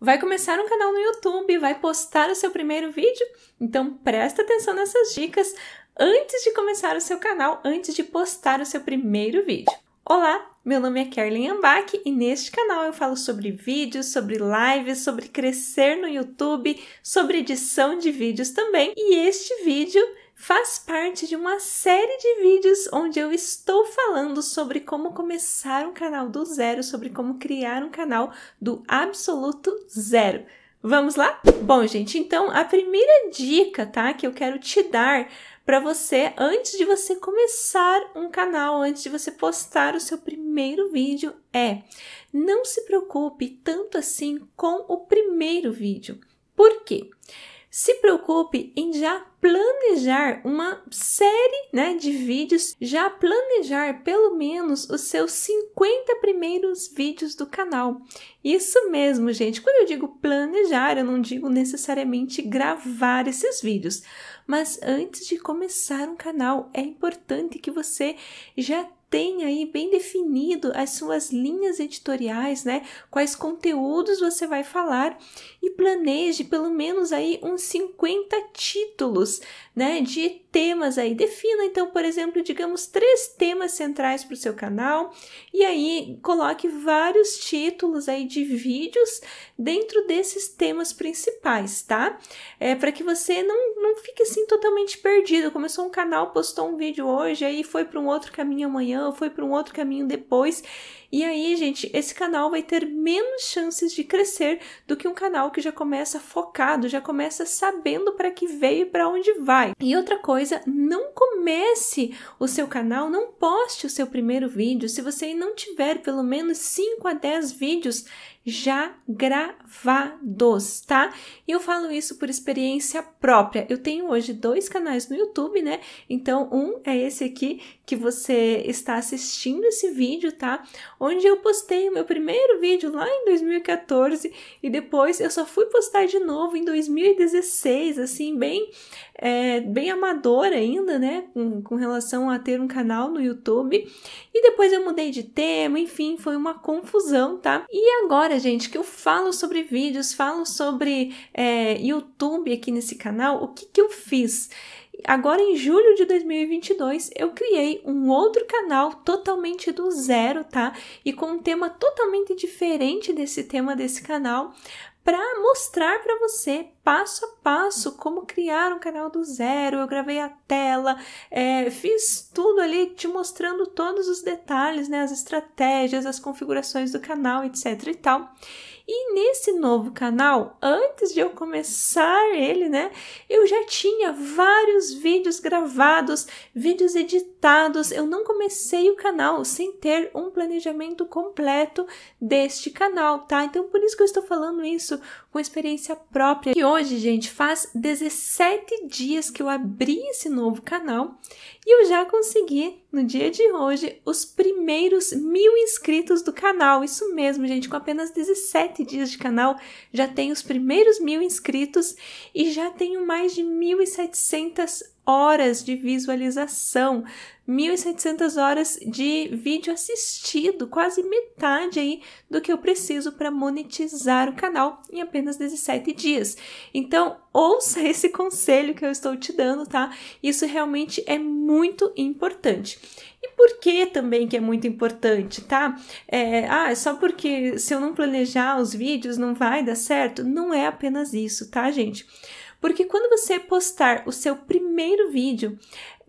vai começar um canal no YouTube, vai postar o seu primeiro vídeo. Então presta atenção nessas dicas antes de começar o seu canal, antes de postar o seu primeiro vídeo. Olá, meu nome é Kerlin Ambach e neste canal eu falo sobre vídeos, sobre lives, sobre crescer no YouTube, sobre edição de vídeos também. E este vídeo faz parte de uma série de vídeos onde eu estou falando sobre como começar um canal do zero, sobre como criar um canal do absoluto zero. Vamos lá? Bom, gente, então a primeira dica, tá, que eu quero te dar para você antes de você começar um canal, antes de você postar o seu primeiro vídeo é: não se preocupe tanto assim com o primeiro vídeo. Por quê? se preocupe em já planejar uma série né, de vídeos, já planejar pelo menos os seus 50 primeiros vídeos do canal. Isso mesmo, gente. Quando eu digo planejar, eu não digo necessariamente gravar esses vídeos. Mas antes de começar um canal, é importante que você já tem aí bem definido as suas linhas editoriais, né? Quais conteúdos você vai falar e planeje pelo menos aí uns 50 títulos, né, de temas aí. Defina então, por exemplo, digamos três temas centrais para o seu canal e aí coloque vários títulos aí de vídeos dentro desses temas principais, tá? É para que você não, não fique assim totalmente perdido. Começou um canal, postou um vídeo hoje, aí foi para um outro caminho amanhã, foi para um outro caminho depois. E aí, gente, esse canal vai ter menos chances de crescer do que um canal que já começa focado, já começa sabendo para que veio e para onde vai. E outra coisa, não comece o seu canal, não poste o seu primeiro vídeo. Se você não tiver pelo menos 5 a 10 vídeos já gravados, tá? E eu falo isso por experiência própria. Eu tenho hoje dois canais no YouTube, né? Então, um é esse aqui que você está assistindo esse vídeo, tá? Onde eu postei o meu primeiro vídeo lá em 2014 e depois eu só fui postar de novo em 2016, assim, bem, é, bem amador ainda, né? com, com relação a ter um canal no YouTube. E depois eu mudei de tema, enfim, foi uma confusão, tá? E agora, gente, que eu falo sobre vídeos, falo sobre é, YouTube aqui nesse canal, o que, que eu fiz? agora em julho de 2022 eu criei um outro canal totalmente do zero, tá? E com um tema totalmente diferente desse tema desse canal, para mostrar para você passo a passo como criar um canal do zero. Eu gravei a tela, é, fiz tudo ali te mostrando todos os detalhes, né, as estratégias, as configurações do canal, etc e tal. E nesse novo canal, antes de eu começar ele, né, eu já tinha vários vídeos gravados, vídeos editados. Eu não comecei o canal sem ter um planejamento completo deste canal, tá? Então por isso que eu estou falando isso com experiência própria. E hoje, gente, faz 17 dias que eu abri esse novo canal e eu já consegui, no dia de hoje, os primeiros mil inscritos do canal. Isso mesmo, gente, com apenas 17 dias de canal, já tenho os primeiros mil inscritos e já tenho mais de 1.700 horas de visualização, 1.700 horas de vídeo assistido, quase metade aí do que eu preciso para monetizar o canal em apenas 17 dias. Então, ouça esse conselho que eu estou te dando, tá? Isso realmente é muito importante. E por que também que é muito importante, tá? É, ah, é só porque se eu não planejar os vídeos não vai dar certo? Não é apenas isso, tá, gente? Porque quando você postar o seu primeiro vídeo,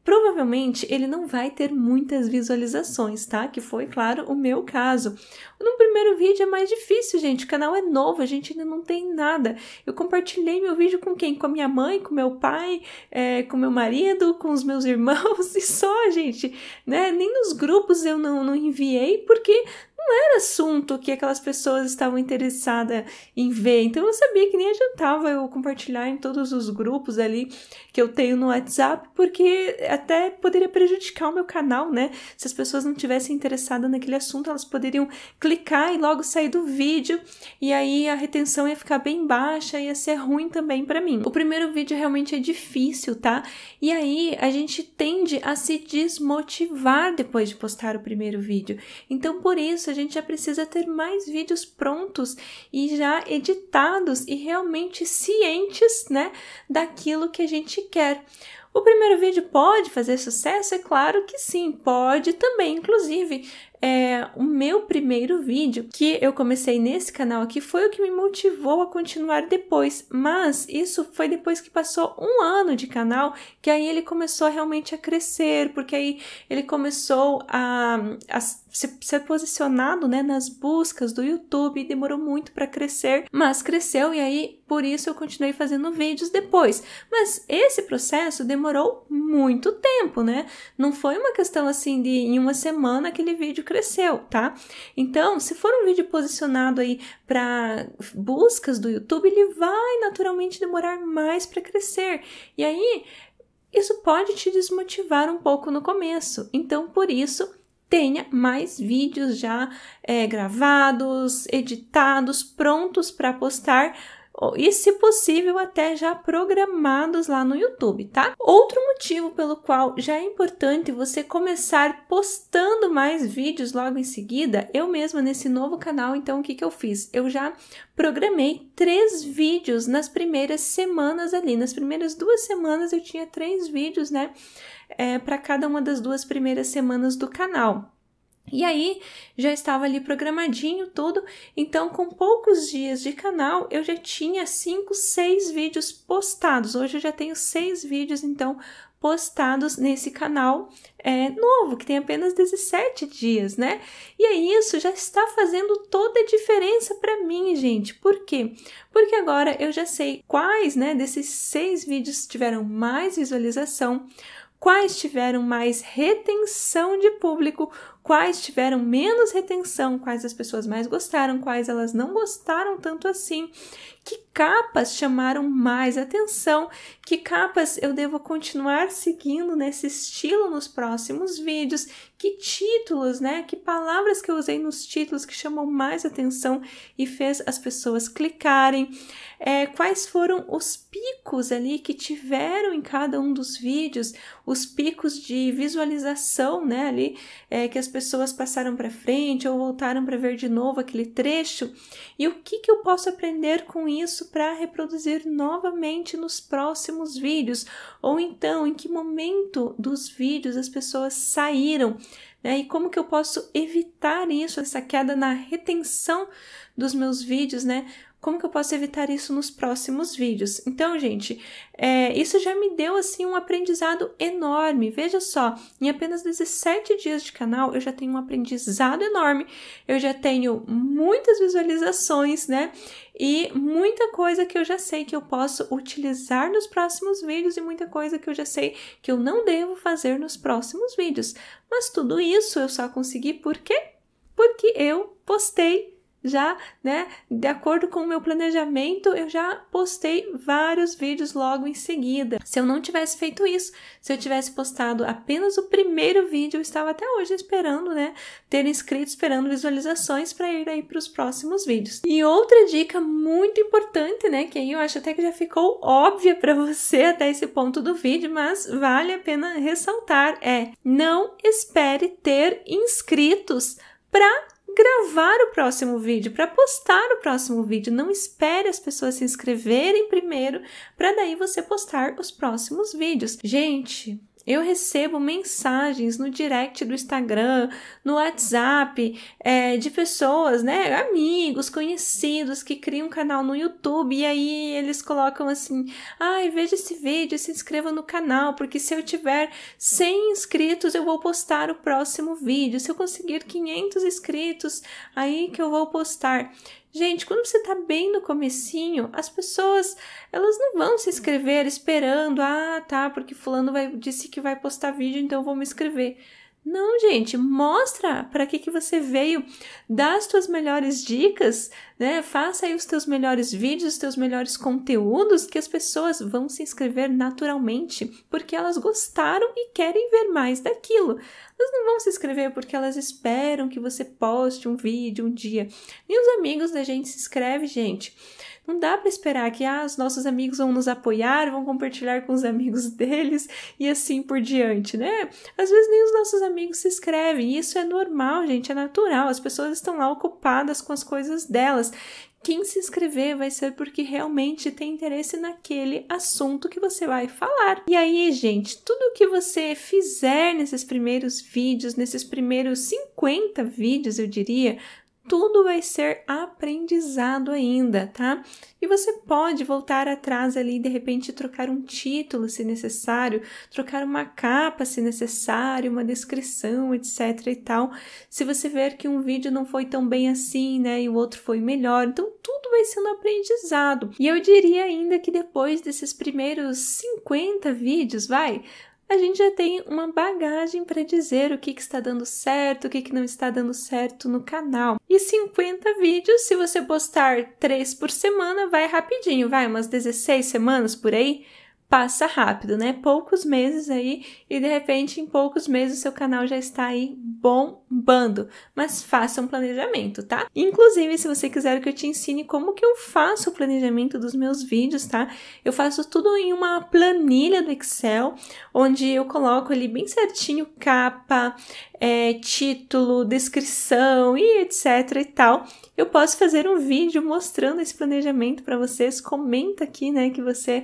provavelmente ele não vai ter muitas visualizações, tá? Que foi, claro, o meu caso. No primeiro vídeo é mais difícil, gente. O canal é novo, a gente ainda não tem nada. Eu compartilhei meu vídeo com quem? Com a minha mãe, com meu pai, é, com meu marido, com os meus irmãos e só, gente. Né? Nem nos grupos eu não, não enviei, porque não era assunto que aquelas pessoas estavam interessadas em ver. Então eu sabia que nem adiantava eu compartilhar em todos os grupos ali que eu tenho no WhatsApp, porque até poderia prejudicar o meu canal, né? Se as pessoas não tivessem interessadas naquele assunto, elas poderiam clicar e logo sair do vídeo, e aí a retenção ia ficar bem baixa, ia ser ruim também para mim. O primeiro vídeo realmente é difícil, tá? E aí a gente tende a se desmotivar depois de postar o primeiro vídeo. Então por isso a gente já precisa ter mais vídeos prontos e já editados e realmente cientes, né, daquilo que a gente quer. O primeiro vídeo pode fazer sucesso? É claro que sim, pode também. Inclusive, é, o meu primeiro vídeo que eu comecei nesse canal aqui foi o que me motivou a continuar depois, mas isso foi depois que passou um ano de canal, que aí ele começou realmente a crescer, porque aí ele começou a, a ser, ser posicionado né, nas buscas do YouTube, demorou muito para crescer, mas cresceu e aí por isso eu continuei fazendo vídeos depois. Mas esse processo demorou muito tempo, né? Não foi uma questão assim de em uma semana aquele vídeo cresceu, tá? Então, se for um vídeo posicionado aí para buscas do YouTube, ele vai naturalmente demorar mais para crescer. E aí, isso pode te desmotivar um pouco no começo. Então, por isso, tenha mais vídeos já é, gravados, editados, prontos para postar e, se possível, até já programados lá no YouTube, tá? Outro motivo pelo qual já é importante você começar postando mais vídeos logo em seguida, eu mesma nesse novo canal, então o que, que eu fiz? Eu já programei três vídeos nas primeiras semanas ali, nas primeiras duas semanas eu tinha três vídeos, né? É, para cada uma das duas primeiras semanas do canal. E aí já estava ali programadinho tudo, então com poucos dias de canal eu já tinha 5, 6 vídeos postados. Hoje eu já tenho 6 vídeos então postados nesse canal é, novo, que tem apenas 17 dias, né? E aí isso já está fazendo toda a diferença para mim, gente. Por quê? Porque agora eu já sei quais né, desses 6 vídeos tiveram mais visualização, quais tiveram mais retenção de público, quais tiveram menos retenção, quais as pessoas mais gostaram, quais elas não gostaram tanto assim, que capas chamaram mais atenção, que capas eu devo continuar seguindo nesse estilo nos próximos vídeos, que títulos, né, que palavras que eu usei nos títulos que chamou mais atenção e fez as pessoas clicarem, é, quais foram os picos ali que tiveram em cada um dos vídeos, os picos de visualização, né, ali é, que as pessoas passaram para frente ou voltaram para ver de novo aquele trecho e o que, que eu posso aprender com isso para reproduzir novamente nos próximos vídeos, ou então em que momento dos vídeos as pessoas saíram. Né? E como que eu posso evitar isso, essa queda na retenção dos meus vídeos, né? como que eu posso evitar isso nos próximos vídeos. Então, gente, é, isso já me deu assim um aprendizado enorme. Veja só, em apenas 17 dias de canal eu já tenho um aprendizado enorme, eu já tenho muitas visualizações, né? E muita coisa que eu já sei que eu posso utilizar nos próximos vídeos e muita coisa que eu já sei que eu não devo fazer nos próximos vídeos. Mas tudo isso eu só consegui porque porque eu postei já, né, de acordo com o meu planejamento, eu já postei vários vídeos logo em seguida. Se eu não tivesse feito isso, se eu tivesse postado apenas o primeiro vídeo, eu estava até hoje esperando, né, ter inscritos, esperando visualizações para ir aí para os próximos vídeos. E outra dica muito importante, né, que aí eu acho até que já ficou óbvia para você até esse ponto do vídeo, mas vale a pena ressaltar é: não espere ter inscritos para gravar o próximo vídeo, para postar o próximo vídeo. Não espere as pessoas se inscreverem primeiro para daí você postar os próximos vídeos. Gente, eu recebo mensagens no direct do Instagram, no WhatsApp, é, de pessoas, né, amigos, conhecidos que criam um canal no YouTube e aí eles colocam assim: ai, ah, veja esse vídeo, se inscreva no canal, porque se eu tiver 100 inscritos, eu vou postar o próximo vídeo. Se eu conseguir 500 inscritos, aí que eu vou postar. Gente, quando você tá bem no comecinho, as pessoas, elas não vão se inscrever esperando, ah, tá, porque fulano vai, disse que vai postar vídeo, então eu vou me inscrever. Não, gente, mostra para que, que você veio, dá as tuas melhores dicas, né? Faça aí os teus melhores vídeos, os teus melhores conteúdos que as pessoas vão se inscrever naturalmente, porque elas gostaram e querem ver mais daquilo. Elas não vão se inscrever porque elas esperam que você poste um vídeo um dia. E os amigos da gente se inscreve, gente. Não dá para esperar que ah, os nossos amigos vão nos apoiar, vão compartilhar com os amigos deles e assim por diante, né? Às vezes nem os nossos amigos se inscrevem, e isso é normal, gente, é natural. As pessoas estão lá ocupadas com as coisas delas quem se inscrever vai ser porque realmente tem interesse naquele assunto que você vai falar. E aí, gente, tudo que você fizer nesses primeiros vídeos, nesses primeiros 50 vídeos, eu diria, tudo vai ser aprendizado ainda, tá? E você pode voltar atrás ali, de repente trocar um título se necessário, trocar uma capa se necessário, uma descrição, etc e tal. Se você ver que um vídeo não foi tão bem assim, né, e o outro foi melhor, então tudo vai sendo aprendizado. E eu diria ainda que depois desses primeiros 50 vídeos, vai, a gente já tem uma bagagem para dizer o que, que está dando certo, o que, que não está dando certo no canal. E 50 vídeos, se você postar 3 por semana, vai rapidinho, vai umas 16 semanas por aí passa rápido, né? Poucos meses aí e de repente em poucos meses o seu canal já está aí bombando. Mas faça um planejamento, tá? Inclusive, se você quiser que eu te ensine como que eu faço o planejamento dos meus vídeos, tá? Eu faço tudo em uma planilha do Excel, onde eu coloco ali bem certinho capa, é, título, descrição e etc e tal. Eu posso fazer um vídeo mostrando esse planejamento para vocês. Comenta aqui, né, que você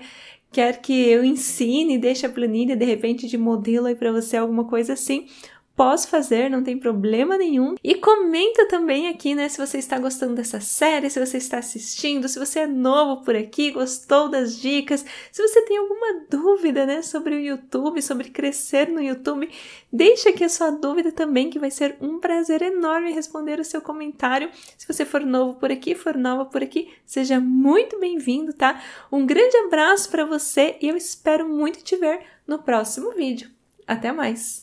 quer que eu ensine, deixe a planilha de repente de modelo aí para você, alguma coisa assim, Posso fazer, não tem problema nenhum. E comenta também aqui, né, se você está gostando dessa série, se você está assistindo, se você é novo por aqui, gostou das dicas, se você tem alguma dúvida, né, sobre o YouTube, sobre crescer no YouTube, deixa aqui a sua dúvida também, que vai ser um prazer enorme responder o seu comentário. Se você for novo por aqui, for nova por aqui, seja muito bem-vindo, tá? Um grande abraço para você e eu espero muito te ver no próximo vídeo. Até mais!